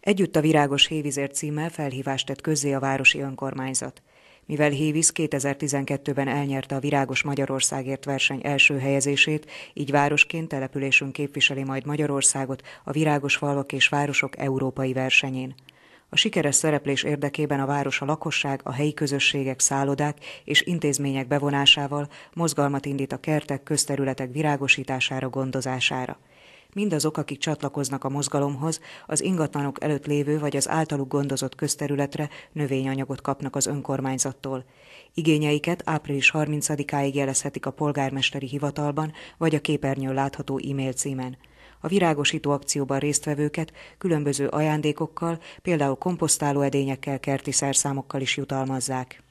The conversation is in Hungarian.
Együtt a Virágos Hévizért címmel felhívást tett közzé a városi önkormányzat. Mivel Hévíz 2012-ben elnyerte a Virágos Magyarországért verseny első helyezését, így városként településünk képviseli majd Magyarországot a Virágos Falvak és Városok Európai versenyén. A sikeres szereplés érdekében a város a lakosság, a helyi közösségek, szállodák és intézmények bevonásával mozgalmat indít a kertek, közterületek virágosítására, gondozására mindazok, akik csatlakoznak a mozgalomhoz, az ingatlanok előtt lévő vagy az általuk gondozott közterületre növényanyagot kapnak az önkormányzattól. Igényeiket április 30-áig jelezhetik a polgármesteri hivatalban vagy a képernyőn látható e-mail címen. A virágosító akcióban résztvevőket különböző ajándékokkal, például komposztáló edényekkel, kerti szerszámokkal is jutalmazzák.